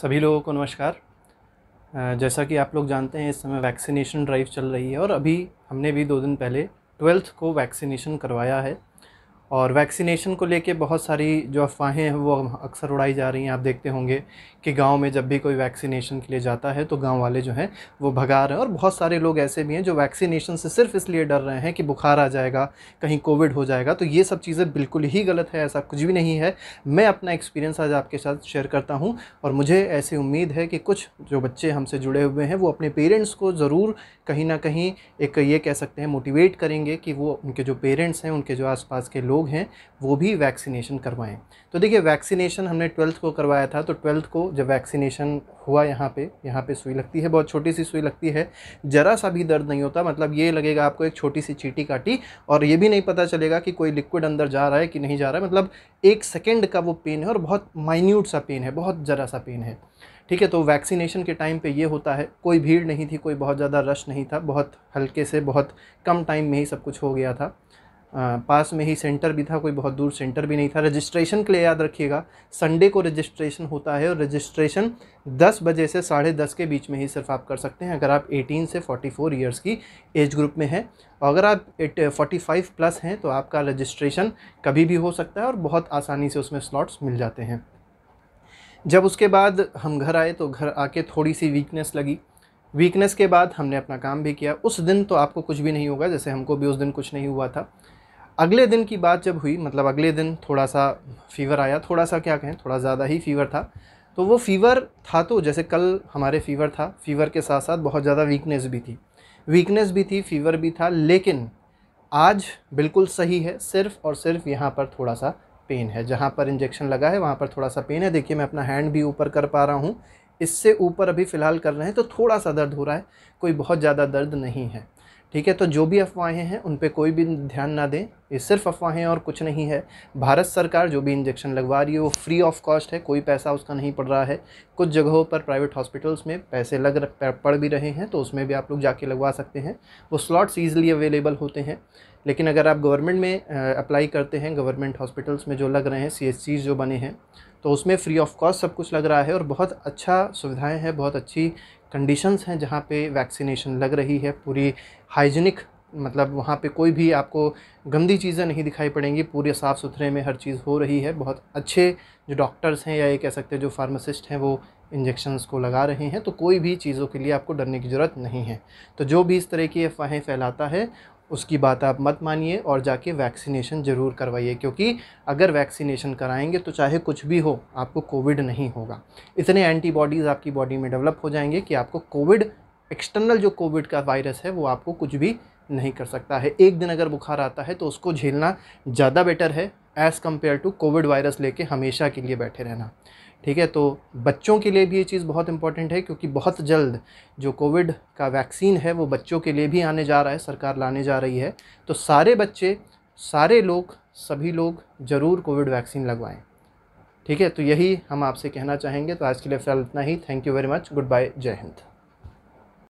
सभी लोगों को नमस्कार जैसा कि आप लोग जानते हैं इस समय वैक्सीनेशन ड्राइव चल रही है और अभी हमने भी दो दिन पहले ट्वेल्थ को वैक्सीनेशन करवाया है और वैक्सीनेशन को लेके बहुत सारी जो अफवाहें हैं वो अक्सर उड़ाई जा रही हैं आप देखते होंगे कि गांव में जब भी कोई वैक्सीनेशन के लिए जाता है तो गांव वाले जो हैं वो भगा रहे हैं और बहुत सारे लोग ऐसे भी हैं जो वैक्सीनेशन से सिर्फ इसलिए डर रहे हैं कि बुखार आ जाएगा कहीं कोविड हो जाएगा तो ये सब चीज़ें बिल्कुल ही गलत है ऐसा कुछ भी नहीं है मैं अपना एक्सपीरियंस आज आपके साथ शेयर करता हूँ और मुझे ऐसी उम्मीद है कि कुछ जो बच्चे हमसे जुड़े हुए हैं वो अपने पेरेंट्स को ज़रूर कहीं ना कहीं एक ये कह सकते हैं मोटिवेट करेंगे कि वो उनके जो पेरेंट्स हैं उनके जो आसपास के लोग लोग हैं वो भी वैक्सीनेशन करवाएं तो देखिए वैक्सीनेशन हमने ट्वेल्थ को करवाया था तो ट्वेल्थ को जब वैक्सीनेशन हुआ यहाँ पे यहाँ पे सुई लगती है बहुत छोटी सी सुई लगती है ज़रा सा भी दर्द नहीं होता मतलब ये लगेगा आपको एक छोटी सी चीटी काटी और ये भी नहीं पता चलेगा कि कोई लिक्विड अंदर जा रहा है कि नहीं जा रहा है मतलब एक सेकेंड का वो पेन है और बहुत माइन्यूट सा पेन है बहुत ज़रा सा पेन है ठीक है तो वैक्सीनेशन के टाइम पे ये होता है कोई भीड़ नहीं थी कोई बहुत ज़्यादा रश नहीं था बहुत हल्के से बहुत कम टाइम में ही सब कुछ हो गया था पास में ही सेंटर भी था कोई बहुत दूर सेंटर भी नहीं था रजिस्ट्रेशन के लिए याद रखिएगा संडे को रजिस्ट्रेशन होता है और रजिस्ट्रेशन 10 बजे से साढ़े दस के बीच में ही सिर्फ आप कर सकते हैं अगर आप 18 से 44 ईयर्स की एज ग्रुप में हैं अगर आप एट फोर्टी प्लस हैं तो आपका रजिस्ट्रेशन कभी भी हो सकता है और बहुत आसानी से उसमें स्लॉट्स मिल जाते हैं जब उसके बाद हम घर आए तो घर आके थोड़ी सी वीकनेस लगी वीकनेस के बाद हमने अपना काम भी किया उस दिन तो आपको कुछ भी नहीं होगा जैसे हमको भी उस दिन कुछ नहीं हुआ था अगले दिन की बात जब हुई मतलब अगले दिन थोड़ा सा फीवर आया थोड़ा सा क्या कहें थोड़ा ज़्यादा ही फीवर था तो वो फीवर था तो जैसे कल हमारे फीवर था फीवर के साथ साथ बहुत ज़्यादा वीकनेस भी थी वीकनेस भी थी फीवर भी था लेकिन आज बिल्कुल सही है सिर्फ और सिर्फ यहाँ पर थोड़ा सा पेन है जहाँ पर इंजेक्शन लगा है वहाँ पर थोड़ा सा पेन है देखिए मैं अपना हैंड भी ऊपर कर पा रहा हूँ इससे ऊपर अभी फ़िलहाल कर रहे हैं तो थोड़ा सा दर्द हो रहा है कोई बहुत ज़्यादा दर्द नहीं है ठीक है तो जो भी अफवाहें हैं उन पर कोई भी ध्यान ना दें ये सिर्फ अफवाहें और कुछ नहीं है भारत सरकार जो भी इंजेक्शन लगवा रही है वो फ्री ऑफ कॉस्ट है कोई पैसा उसका नहीं पड़ रहा है कुछ जगहों पर प्राइवेट हॉस्पिटल्स में पैसे लग पड़ भी रहे हैं तो उसमें भी आप लोग जाके लगवा सकते हैं वो स्लॉट्स ईज़िली अवेलेबल होते हैं लेकिन अगर आप गवर्नमेंट में अप्लाई करते हैं गवर्नमेंट हॉस्पिटल्स में जो लग रहे हैं सी जो बने हैं तो उसमें फ़्री ऑफ कॉस्ट सब कुछ लग रहा है और बहुत अच्छा सुविधाएं हैं बहुत अच्छी कंडीशंस हैं जहाँ पे वैक्सीनेशन लग रही है पूरी हाइजीनिक मतलब वहाँ पे कोई भी आपको गंदी चीज़ें नहीं दिखाई पड़ेंगी पूरे साफ़ सुथरे में हर चीज़ हो रही है बहुत अच्छे जो डॉक्टर्स हैं या ये कह सकते हैं जो फार्मासिस्ट हैं वो इंजेक्शन्स को लगा रहे हैं तो कोई भी चीज़ों के लिए आपको डरने की ज़रूरत नहीं है तो जो भी इस तरह की अफवाहें फैलाता है उसकी बात आप मत मानिए और जाके वैक्सीनेशन ज़रूर करवाइए क्योंकि अगर वैक्सीनेशन कराएंगे तो चाहे कुछ भी हो आपको कोविड नहीं होगा इतने एंटीबॉडीज़ आपकी बॉडी में डेवलप हो जाएंगे कि आपको कोविड एक्सटर्नल जो कोविड का वायरस है वो आपको कुछ भी नहीं कर सकता है एक दिन अगर बुखार आता है तो उसको झेलना ज़्यादा बेटर है as compare to COVID virus लेके हमेशा के लिए बैठे रहना ठीक है तो बच्चों के लिए भी ये चीज़ बहुत इंपॉर्टेंट है क्योंकि बहुत जल्द जो कोविड का वैक्सीन है वो बच्चों के लिए भी आने जा रहा है सरकार लाने जा रही है तो सारे बच्चे सारे लोग सभी लोग ज़रूर कोविड वैक्सीन लगवाएं ठीक है तो यही हम आपसे कहना चाहेंगे तो आज के लिए फ़िलहाल इतना ही thank you very much good bye जय हिंद